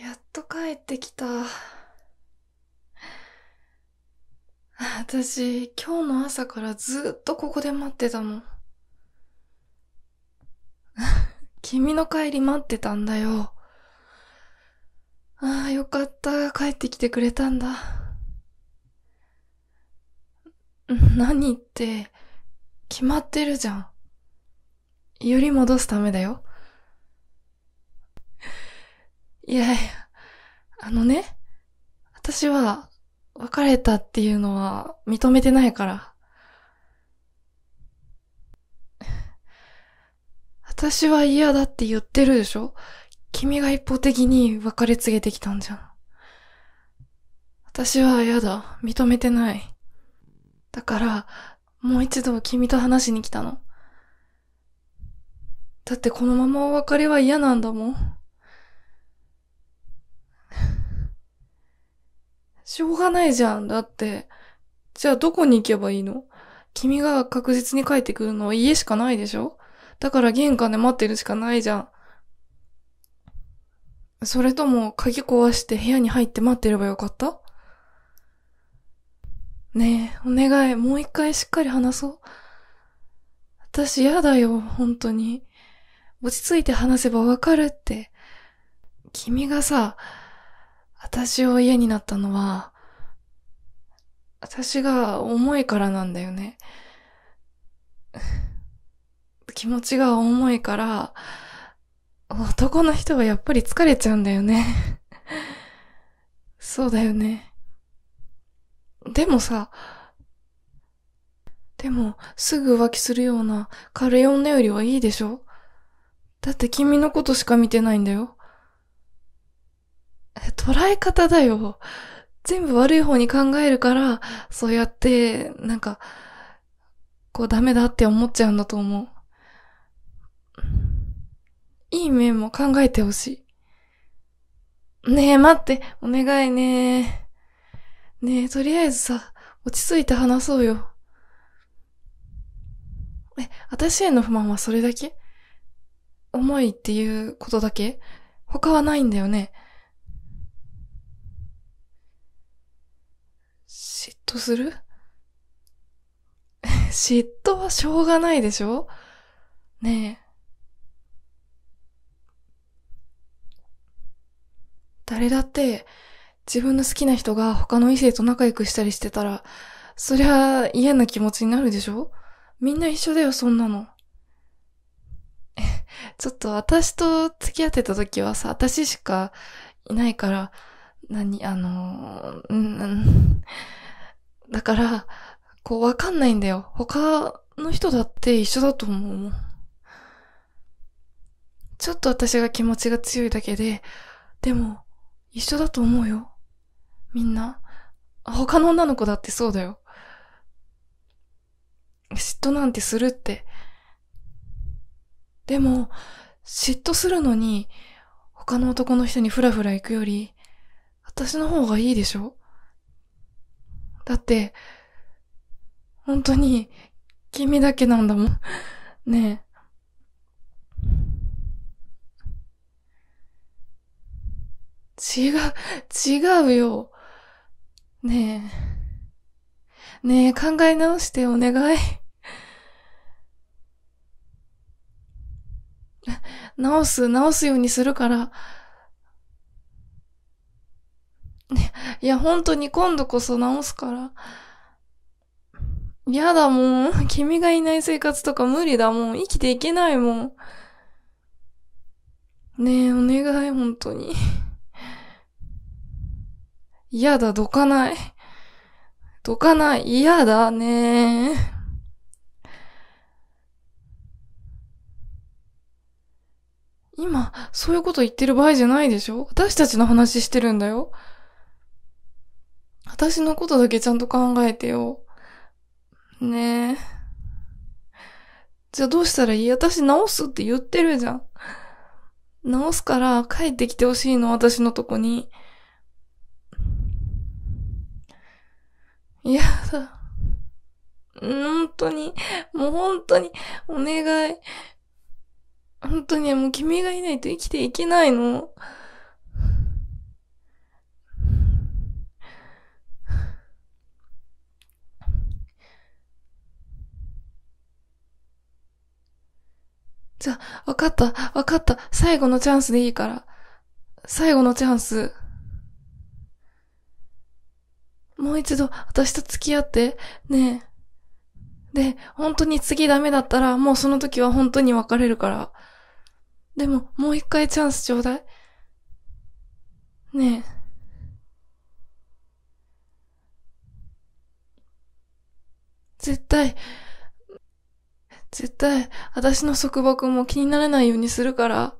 やっと帰ってきた。私、今日の朝からずっとここで待ってたもん。君の帰り待ってたんだよ。ああ、よかった。帰ってきてくれたんだ。何って、決まってるじゃん。より戻すためだよ。いやいや、あのね、私は別れたっていうのは認めてないから。私は嫌だって言ってるでしょ君が一方的に別れ告げてきたんじゃん。私は嫌だ。認めてない。だから、もう一度君と話しに来たの。だってこのままお別れは嫌なんだもん。しょうがないじゃん。だって。じゃあどこに行けばいいの君が確実に帰ってくるのは家しかないでしょだから玄関で待ってるしかないじゃん。それとも鍵壊して部屋に入って待ってればよかったねえ、お願い、もう一回しっかり話そう。私嫌だよ、本当に。落ち着いて話せばわかるって。君がさ、私を嫌になったのは、私が重いからなんだよね。気持ちが重いから、男の人はやっぱり疲れちゃうんだよねそうだよね。でもさ、でも、すぐ浮気するような軽い女よりはいいでしょだって君のことしか見てないんだよ。捉え方だよ。全部悪い方に考えるから、そうやって、なんか、こうダメだって思っちゃうんだと思う。いい面も考えてほしい。ねえ、待って、お願いねねえ、とりあえずさ、落ち着いて話そうよ。え、私への不満はそれだけ重いっていうことだけ他はないんだよね。妬する 嫉妬はしょうがないでしょねえ。誰だって、自分の好きな人が他の異性と仲良くしたりしてたら、そりゃ嫌な気持ちになるでしょみんな一緒だよ、そんなの。ちょっと私と付き合ってた時はさ、私しかいないから、何、あの、うん、だから、こうわかんないんだよ。他の人だって一緒だと思う。ちょっと私が気持ちが強いだけで、でも、一緒だと思うよ。みんな。他の女の子だってそうだよ。嫉妬なんてするって。でも、嫉妬するのに、他の男の人にふらふら行くより、私の方がいいでしょだって、本当に、君だけなんだもん。ねえ。違う、違うよ。ねえ。ねえ、考え直してお願い。直す、直すようにするから。ね、いや、本当に今度こそ直すから。やだもん。君がいない生活とか無理だもん。生きていけないもん。ねえ、お願い、本当に。嫌だ、どかない。どかない。嫌だねえ。今、そういうこと言ってる場合じゃないでしょ私たちの話してるんだよ。私のことだけちゃんと考えてよ。ねえ。じゃあどうしたらいい私直すって言ってるじゃん。直すから帰ってきてほしいの、私のとこに。いやだ。本当に、もう本当に、お願い。本当に、もう君がいないと生きていけないの。じゃわかった、わかった。最後のチャンスでいいから。最後のチャンス。もう一度、私と付き合って。ねえ。で、本当に次ダメだったら、もうその時は本当に別れるから。でも、もう一回チャンスちょうだい。ねえ。絶対、絶対、私の束縛も気になれないようにするから。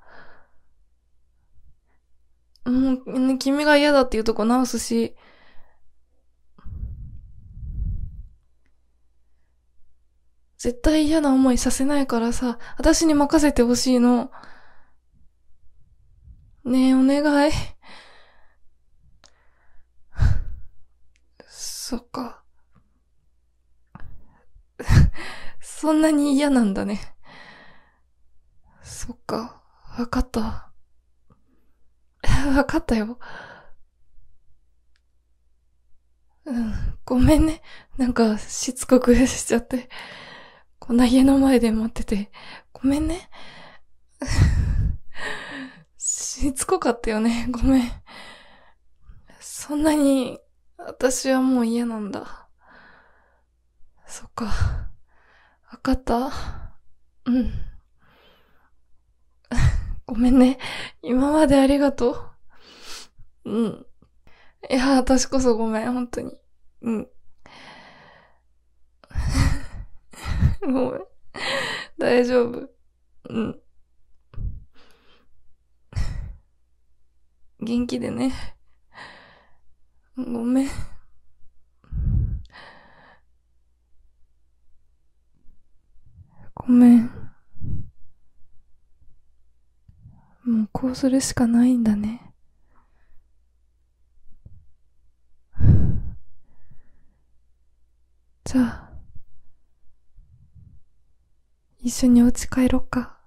もう、ね、君が嫌だっていうとこ直すし。絶対嫌な思いさせないからさ、私に任せてほしいの。ねえ、お願い。そっか。そんなに嫌なんだね。そっか、わかった。わかったよ。うん、ごめんね。なんか、しつこくしちゃって。こんな家の前で待ってて。ごめんね。しつこかったよね。ごめん。そんなに、私はもう嫌なんだ。そっか。かった。うん。ごめんね。今までありがとう。うん。いや、私こそごめん、本当に。うん。ごめん。大丈夫。うん。元気でね。ごめん。ごめん。もうこうするしかないんだね。じゃあ、一緒にお家帰ろっか。